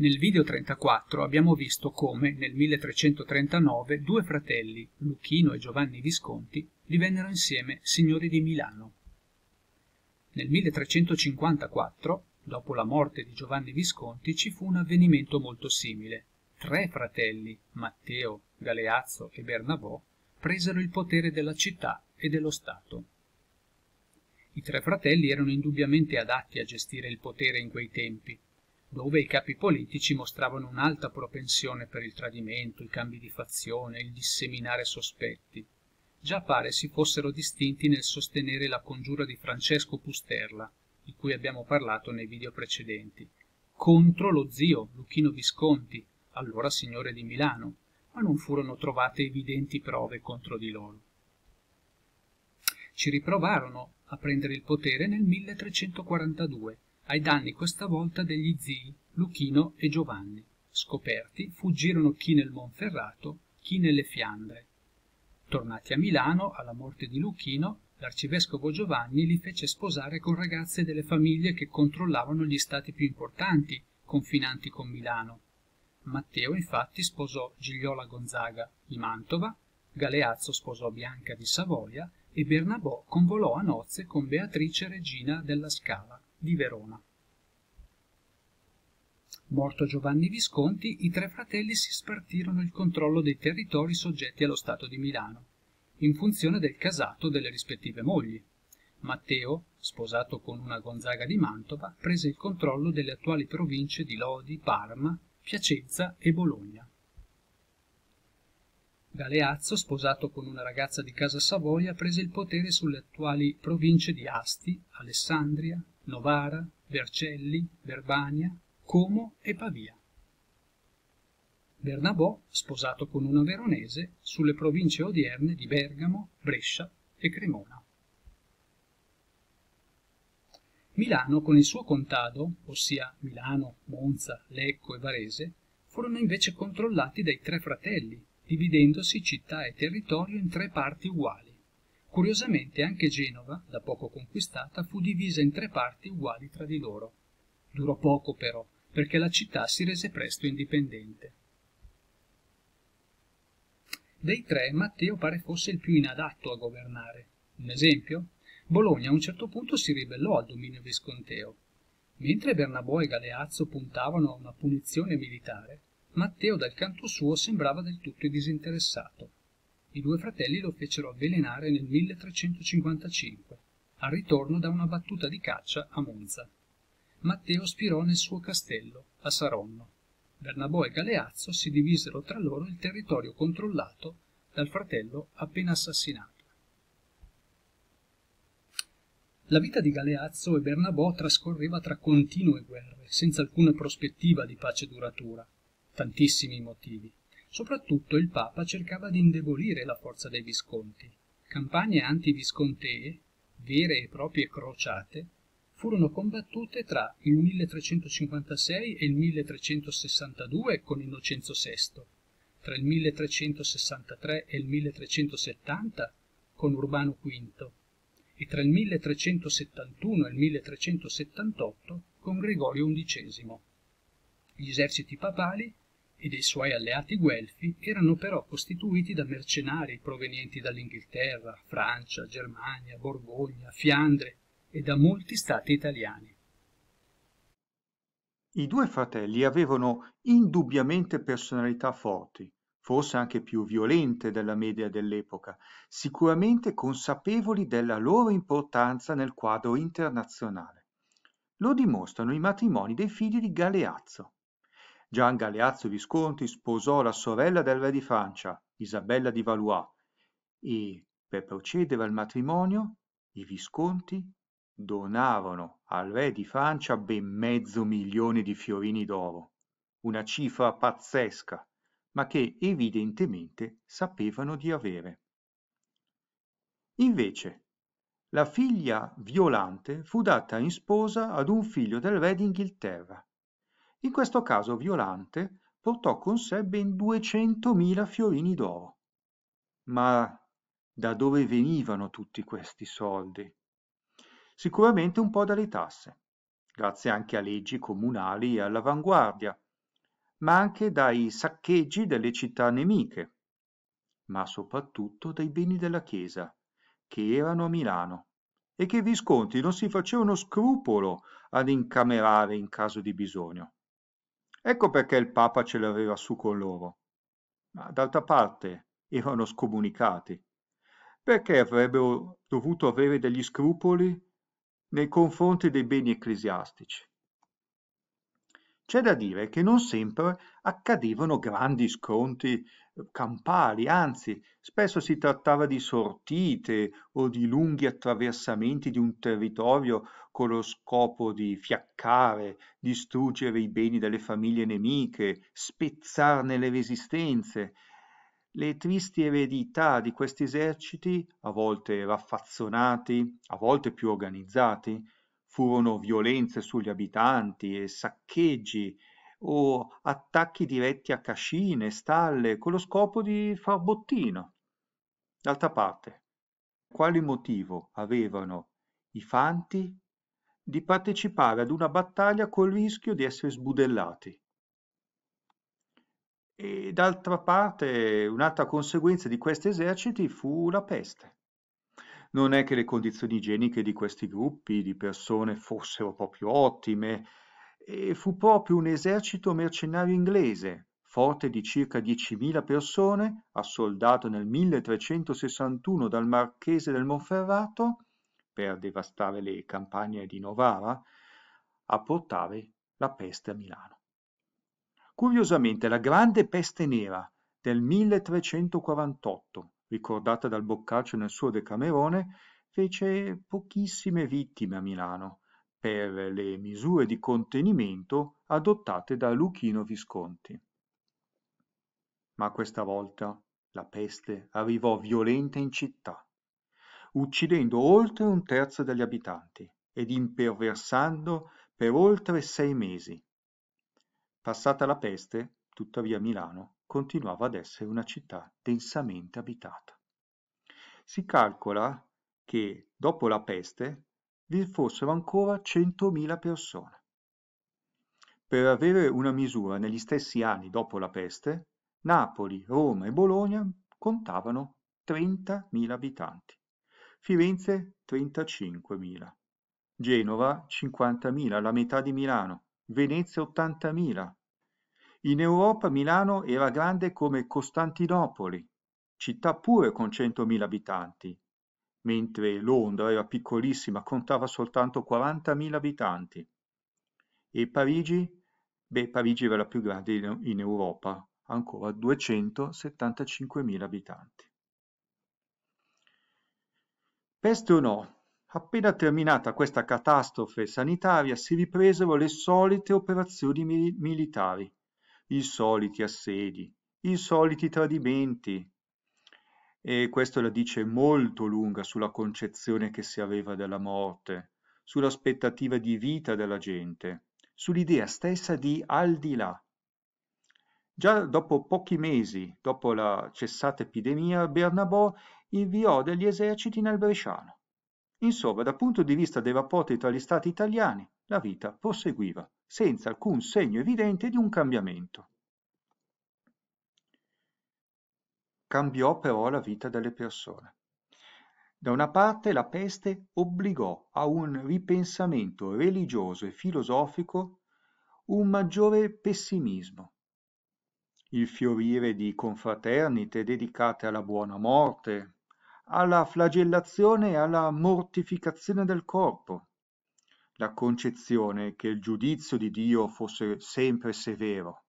Nel video 34 abbiamo visto come, nel 1339, due fratelli, Luchino e Giovanni Visconti, divennero insieme signori di Milano. Nel 1354, dopo la morte di Giovanni Visconti, ci fu un avvenimento molto simile. Tre fratelli, Matteo, Galeazzo e Bernabò, presero il potere della città e dello Stato. I tre fratelli erano indubbiamente adatti a gestire il potere in quei tempi, dove i capi politici mostravano un'alta propensione per il tradimento, i cambi di fazione, il disseminare sospetti. Già pare si fossero distinti nel sostenere la congiura di Francesco Pusterla, di cui abbiamo parlato nei video precedenti, contro lo zio Luchino Visconti, allora signore di Milano, ma non furono trovate evidenti prove contro di loro. Ci riprovarono a prendere il potere nel 1342 ai danni questa volta degli zii Luchino e Giovanni. Scoperti fuggirono chi nel Monferrato, chi nelle Fiandre. Tornati a Milano, alla morte di Luchino, l'arcivescovo Giovanni li fece sposare con ragazze delle famiglie che controllavano gli stati più importanti confinanti con Milano. Matteo infatti sposò Gigliola Gonzaga di Mantova, Galeazzo sposò Bianca di Savoia e Bernabò convolò a nozze con Beatrice regina della Scala di Verona. Morto Giovanni Visconti, i tre fratelli si spartirono il controllo dei territori soggetti allo Stato di Milano, in funzione del casato delle rispettive mogli. Matteo, sposato con una Gonzaga di Mantova, prese il controllo delle attuali province di Lodi, Parma, Piacenza e Bologna. Galeazzo, sposato con una ragazza di casa Savoia, prese il potere sulle attuali province di Asti, Alessandria, Novara, Vercelli, Verbania, Como e Pavia. Bernabò, sposato con una veronese, sulle province odierne di Bergamo, Brescia e Cremona. Milano con il suo contado, ossia Milano, Monza, Lecco e Varese, furono invece controllati dai tre fratelli, dividendosi città e territorio in tre parti uguali. Curiosamente anche Genova, da poco conquistata, fu divisa in tre parti uguali tra di loro. Durò poco però, perché la città si rese presto indipendente. Dei tre Matteo pare fosse il più inadatto a governare. Un esempio? Bologna a un certo punto si ribellò al dominio visconteo. Mentre Bernabò e Galeazzo puntavano a una punizione militare, Matteo dal canto suo sembrava del tutto disinteressato. I due fratelli lo fecero avvelenare nel 1355, al ritorno da una battuta di caccia a Monza. Matteo spirò nel suo castello, a Saronno. Bernabò e Galeazzo si divisero tra loro il territorio controllato dal fratello appena assassinato. La vita di Galeazzo e Bernabò trascorreva tra continue guerre, senza alcuna prospettiva di pace duratura, tantissimi motivi. Soprattutto il Papa cercava di indebolire la forza dei Visconti. Campagne anti-Viscontee, vere e proprie crociate, furono combattute tra il 1356 e il 1362 con Innocenzo VI, tra il 1363 e il 1370 con Urbano V e tra il 1371 e il 1378 con Gregorio XI. Gli eserciti papali e dei suoi alleati guelfi erano però costituiti da mercenari provenienti dall'Inghilterra, Francia, Germania, Borgogna, Fiandre e da molti stati italiani. I due fratelli avevano indubbiamente personalità forti, forse anche più violente della media dell'epoca, sicuramente consapevoli della loro importanza nel quadro internazionale. Lo dimostrano i matrimoni dei figli di Galeazzo. Gian Galeazzo Visconti sposò la sorella del re di Francia, Isabella di Valois, e per procedere al matrimonio i Visconti donarono al re di Francia ben mezzo milione di fiorini d'oro, una cifra pazzesca, ma che evidentemente sapevano di avere. Invece, la figlia Violante fu data in sposa ad un figlio del re d'Inghilterra, in questo caso Violante portò con sé ben 200.000 fiorini d'oro. Ma da dove venivano tutti questi soldi? Sicuramente un po' dalle tasse, grazie anche a leggi comunali e all'avanguardia, ma anche dai saccheggi delle città nemiche, ma soprattutto dai beni della Chiesa, che erano a Milano, e che i Visconti non si facevano scrupolo ad incamerare in caso di bisogno. Ecco perché il Papa ce l'aveva su con loro. Ma d'altra parte erano scomunicati. Perché avrebbero dovuto avere degli scrupoli nei confronti dei beni ecclesiastici? C'è da dire che non sempre accadevano grandi scontri eh, campali, anzi spesso si trattava di sortite o di lunghi attraversamenti di un territorio con lo scopo di fiaccare, distruggere i beni delle famiglie nemiche, spezzarne le resistenze. Le tristi eredità di questi eserciti, a volte raffazzonati, a volte più organizzati, Furono violenze sugli abitanti e saccheggi o attacchi diretti a cascine, stalle, con lo scopo di far bottino. D'altra parte, quale motivo avevano i fanti di partecipare ad una battaglia col rischio di essere sbudellati? E d'altra parte, un'altra conseguenza di questi eserciti fu la peste non è che le condizioni igieniche di questi gruppi di persone fossero proprio ottime, e fu proprio un esercito mercenario inglese, forte di circa 10.000 persone, assoldato nel 1361 dal marchese del Monferrato, per devastare le campagne di Novara, a portare la peste a Milano. Curiosamente, la grande peste nera del 1348 ricordata dal Boccaccio nel suo Decamerone, fece pochissime vittime a Milano per le misure di contenimento adottate da Luchino Visconti. Ma questa volta la peste arrivò violenta in città, uccidendo oltre un terzo degli abitanti ed imperversando per oltre sei mesi. Passata la peste, Tuttavia Milano continuava ad essere una città densamente abitata. Si calcola che dopo la peste vi fossero ancora 100.000 persone. Per avere una misura, negli stessi anni dopo la peste, Napoli, Roma e Bologna contavano 30.000 abitanti, Firenze 35.000, Genova 50.000, la metà di Milano, Venezia 80.000, in Europa Milano era grande come Costantinopoli, città pure con 100.000 abitanti, mentre Londra era piccolissima, contava soltanto 40.000 abitanti. E Parigi? Beh, Parigi era la più grande in Europa, ancora 275.000 abitanti. Peste o no, appena terminata questa catastrofe sanitaria si ripresero le solite operazioni mil militari i soliti assedi, i soliti tradimenti. E questo la dice molto lunga sulla concezione che si aveva della morte, sull'aspettativa di vita della gente, sull'idea stessa di al di là. Già dopo pochi mesi, dopo la cessata epidemia, Bernabò inviò degli eserciti nel Bresciano. Insomma, dal punto di vista dei rapporti tra gli stati italiani, la vita proseguiva senza alcun segno evidente di un cambiamento. Cambiò però la vita delle persone. Da una parte la peste obbligò a un ripensamento religioso e filosofico un maggiore pessimismo. Il fiorire di confraternite dedicate alla buona morte, alla flagellazione e alla mortificazione del corpo, la concezione che il giudizio di Dio fosse sempre severo.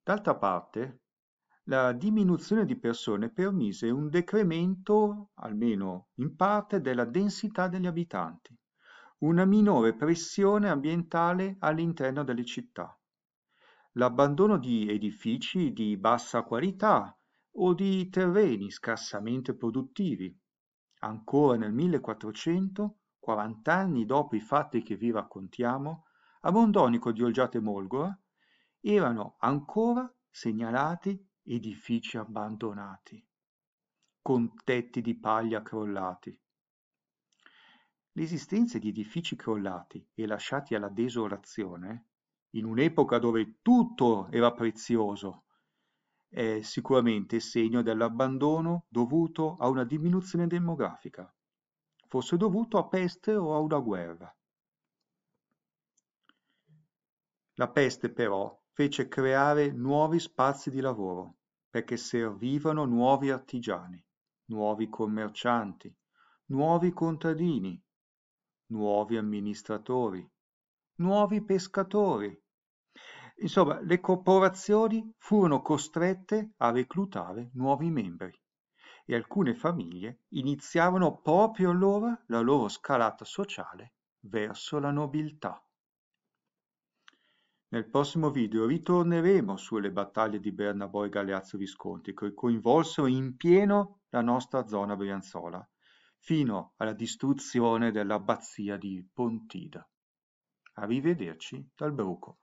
D'altra parte, la diminuzione di persone permise un decremento, almeno in parte, della densità degli abitanti, una minore pressione ambientale all'interno delle città, l'abbandono di edifici di bassa qualità o di terreni scarsamente produttivi, ancora nel 1400, 40 anni dopo i fatti che vi raccontiamo, a Bondonico di Olgiate Molgora erano ancora segnalati edifici abbandonati, con tetti di paglia crollati. L'esistenza di edifici crollati e lasciati alla desolazione, in un'epoca dove tutto era prezioso, è sicuramente segno dell'abbandono dovuto a una diminuzione demografica, fosse dovuto a peste o a una guerra. La peste però fece creare nuovi spazi di lavoro, perché servivano nuovi artigiani, nuovi commercianti, nuovi contadini, nuovi amministratori, nuovi pescatori, Insomma, le corporazioni furono costrette a reclutare nuovi membri e alcune famiglie iniziarono proprio allora la loro scalata sociale verso la nobiltà. Nel prossimo video ritorneremo sulle battaglie di Bernabò e Galeazzo Visconti che coinvolsero in pieno la nostra zona brianzola, fino alla distruzione dell'abbazia di Pontida. Arrivederci dal Bruco.